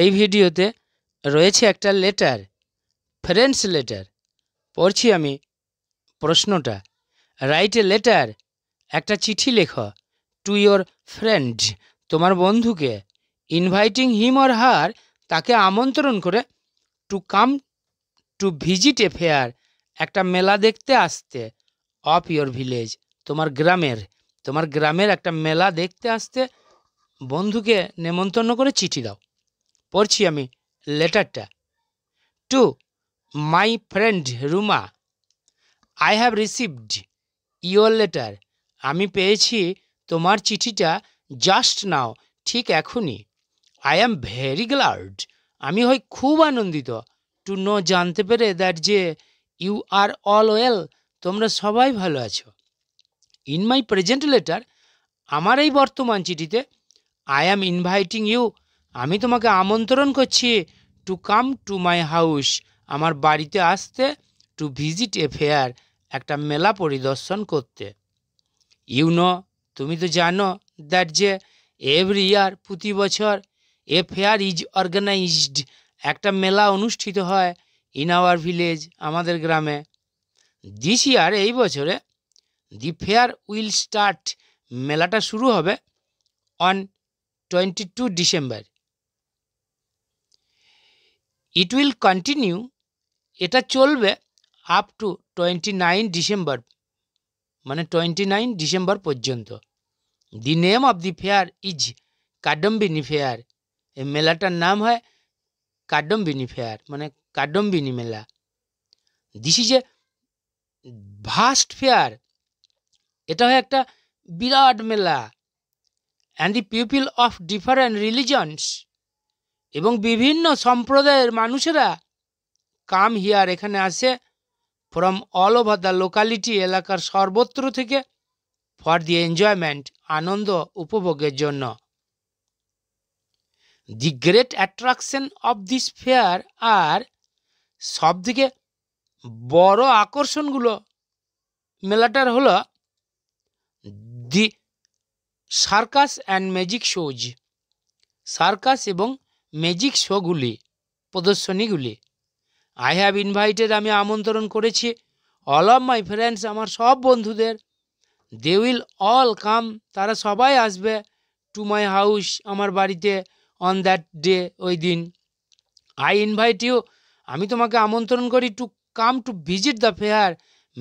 এই ভিডিওতে রয়েছে একটা লেটার ফ্রেন্ডস লেটার পড়ছি আমি প্রশ্নটা রাইট এ লেটার একটা চিঠি লেখো টু ইয়োর ফ্রেন্ড তোমার বন্ধুকে ইনভাইটিং হিম অর হার তাকে আমন্ত্রণ করে to come to visit a fair একটা মেলা দেখতে আসতে অফ ইয়োর ভিলেজ তোমার গ্রামের তোমার গ্রামের একটা মেলা দেখতে আসতে বন্ধুকে নেমন্তন্ন করে চিঠি দাও পড়ছি আমি লেটারটা to my friend Ruma I have received your letter আমি পেয়েছি তোমার চিঠিটা জাস্ট নাও ঠিক এখনই আই অ্যাম ভেরি গ্লাড আমি হই খুব আনন্দিত টু নো জানতে পেরে দ্যাট যে ইউ আর অল ওয়েল তোমরা সবাই ভালো আছো ইন মাই প্রেজেন্ট লেটার আমার এই বর্তমান চিঠিতে আই অ্যাম ইনভাইটিং ইউ আমি তোমাকে আমন্ত্রণ করছি to come to my house আমার বাড়িতে আসতে টু ভিজিট এ ফেয়ার একটা মেলা পরিদর্শন করতে ইউনো তুমি তো জানো দ্যাট যে এভরি ইয়ার প্রতি বছর এ ফেয়ার ইজ অর্গানাইজড একটা মেলা অনুষ্ঠিত হয় ইন আওয়ার ভিলেজ আমাদের গ্রামে দিস ইয়ার এই বছরে দি ফেয়ার উইল স্টার্ট মেলাটা শুরু হবে on twenty two December it will continue এটা চলবে up to twenty nine December মানে টোয়েন্টি নাইন ডিসেম্বর পর্যন্ত the name of the fair is Kadambini fair এই মেলাটার নাম হয় কাডম্বিনী ফেয়ার মানে কাডম্বিনী মেলা this is a vast fair এটা হয় একটা বিরাট মেলা and the people of different religions এবং বিভিন্ন সম্প্রদায়ের মানুষেরা কাম হিয়ার এখানে আসে from all over the locality এলাকার সর্বত্র থেকে ফর দি এনজয়মেন্ট আনন্দ উপভোগের জন্য the great attraction of this fair আর সবদিকে বড় আকর্ষণগুলো মেলাটার হল the circus and magic shows circus এবং ম্যাজিক শোগুলি প্রদর্শনীগুলি আই হ্যাভ ইনভাইটেড আমি আমন্ত্রণ করেছি অল অফ মাই ফ্রেন্ডস আমার সব বন্ধুদের দে উইল অল কাম তারা সবাই আসবে টু মাই হাউস আমার বাড়িতে অন দ্যাট ডে ওই দিন আই ইনভাইট ইউ আমি তোমাকে আমন্ত্রণ করি to come to visit the fair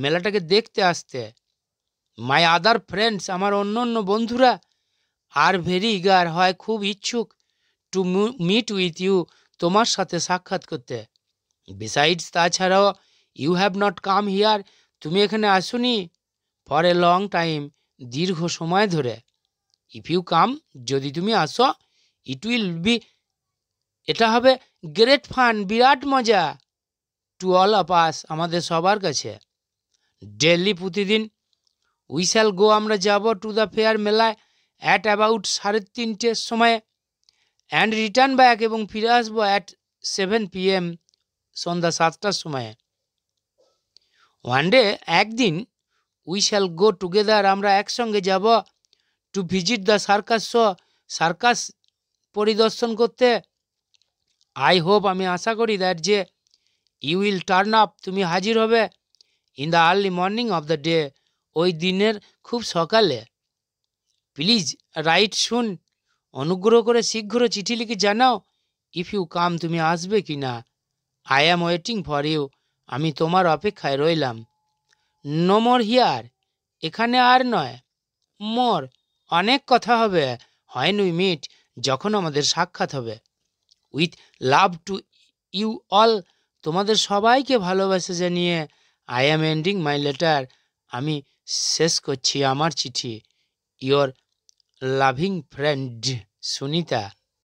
মেলাটাকে দেখতে আসতে মাই আদার ফ্রেন্ডস আমার অন্য অন্য বন্ধুরা আর ভেরি ইগার হয় খুব ইচ্ছুক টু মিট উইথ ইউ তোমার সাথে সাক্ষাৎ করতে বিসাইডস তাছাড়াও you have not come here তুমি এখানে আসুনি ফর এ লং টাইম দীর্ঘ সময় ধরে ইফ ইউ কাম যদি তুমি আসো ইট উইল বি এটা হবে গ্রেট ফান বিরাট মজা টু অল অফ আস আমাদের সবার কাছে ডেলি প্রতিদিন উই শ্যাল গো আমরা যাব টু দ্য ফেয়ার মেলায় অ্যাট অ্যাবাউট সাড়ে তিনটের সময় অ্যান্ড রিটার্ন ব্যাক এবং ফিরে আসবো অ্যাট সেভেন পিএম সন্ধ্যা সাতটার সময়ে ওয়ান ডে একদিন উই শ্যাল গো টুগেদার আমরা একসঙ্গে যাব to visit the circus show circus পরিদর্শন করতে আই হোপ আমি আশা করি দ্যাট যে ইউ উইল টার্ন আপ তুমি হাজির হবে in the early morning of the day ওই দিনের খুব সকালে প্লিজ রাইট শুন অনুগ্রহ করে শীঘ্র চিঠি লিখে জানাও ইফ ইউ কাম তুমি আসবে কি না I am waiting for you আমি তোমার অপেক্ষায় রইলাম নো মোর হিয়ার এখানে আর নয় মোর অনেক কথা হবে হয় উই মিট যখন আমাদের সাক্ষাৎ হবে with love to you all তোমাদের সবাইকে ভালোবাসে জানিয়ে I am ending my letter আমি শেষ করছি আমার চিঠি ইয়োর লাভিং ফ্রেন্ড সুনিতা